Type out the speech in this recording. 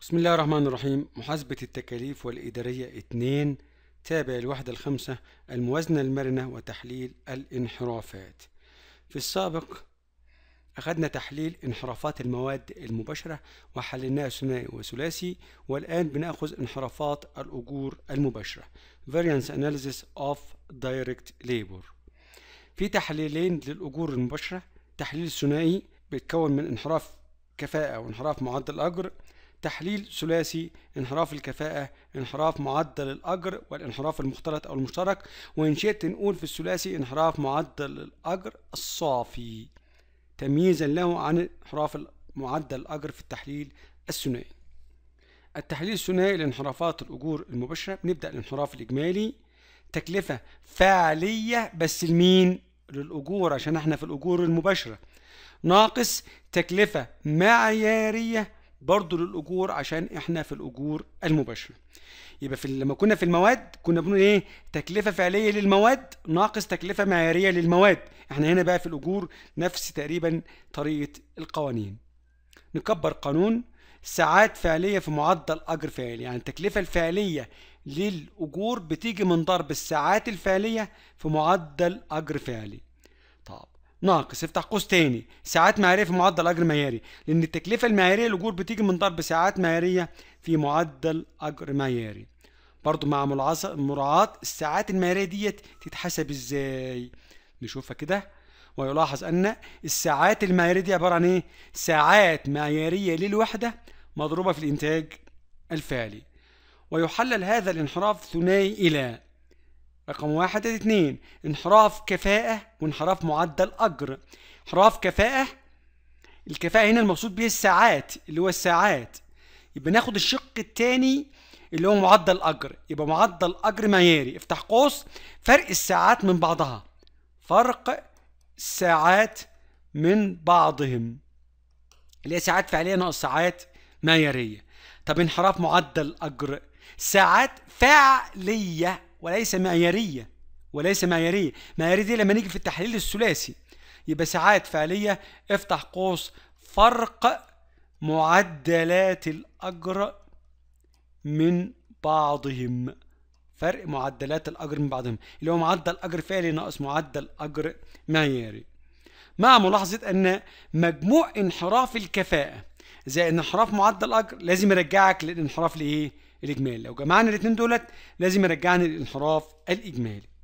بسم الله الرحمن الرحيم محاسبة التكاليف والإدارية 2 تابع الوحدة الخمسة الموازنة المرنة وتحليل الانحرافات في السابق أخذنا تحليل انحرافات المواد المباشرة وحللناها ثنائي وثلاثي والآن بنأخذ انحرافات الأجور المباشرة Variance Analysis of Direct Labor في تحليلين للأجور المباشرة تحليل ثنائي بيتكون من انحراف كفاءة وانحراف معدل الأجر تحليل ثلاثي انحراف الكفاءة انحراف معدل الأجر والانحراف المختلط أو المشترك وإن شئت نقول في الثلاثي انحراف معدل الأجر الصافي تمييزا له عن انحراف معدل الأجر في التحليل الثنائي التحليل الثنائي لانحرافات الأجور المباشرة بنبدأ الانحراف الإجمالي تكلفة فعلية بس لمين؟ للأجور عشان احنا في الأجور المباشرة ناقص تكلفة معيارية برضه للاجور عشان احنا في الاجور المباشره يبقى في لما كنا في المواد كنا بنقول ايه تكلفه فعليه للمواد ناقص تكلفه معياريه للمواد احنا هنا بقى في الاجور نفس تقريبا طريقه القوانين نكبر قانون ساعات فعليه في معدل اجر فعلي يعني التكلفه الفعليه للاجور بتيجي من ضرب الساعات الفعليه في معدل اجر فعلي ناقص افتح قوس تاني ساعات معياريه في معدل اجر معياري لان التكلفه المعياريه للاجور بتيجي من ضرب ساعات معياريه في معدل اجر معياري برضو مع مراعاه الساعات المعياريه ديت تتحسب ازاي نشوفها كده ويلاحظ ان الساعات المعياريه دي عباره عن ايه ساعات معياريه للوحده مضروبه في الانتاج الفعلي ويحلل هذا الانحراف ثنائي الى رقم واحد ادي اتنين انحراف كفاءة وانحراف معدل أجر انحراف كفاءة الكفاءة هنا المقصود بيه الساعات اللي هو الساعات يبقى ناخد الشق التاني اللي هو معدل أجر يبقى معدل أجر معياري افتح قوس فرق الساعات من بعضها فرق الساعات من بعضهم اللي هي ساعات فعلية ناقص ساعات معيارية طب انحراف معدل أجر ساعات فعلية وليس معيارية وليس معيارية معيارية دي لما نيجي في التحليل الثلاثي يبقى ساعات فعلية افتح قوس فرق معدلات الأجر من بعضهم فرق معدلات الأجر من بعضهم اللي هو معدل أجر فعلي ناقص معدل أجر معياري مع ملاحظة أن مجموع انحراف الكفاءة زي انحراف معدل الأجر لازم يرجعك للانحراف لإيه؟ الاجمالي لو جمعنا الاثنين دولت لازم يرجعنا للانحراف الاجمالي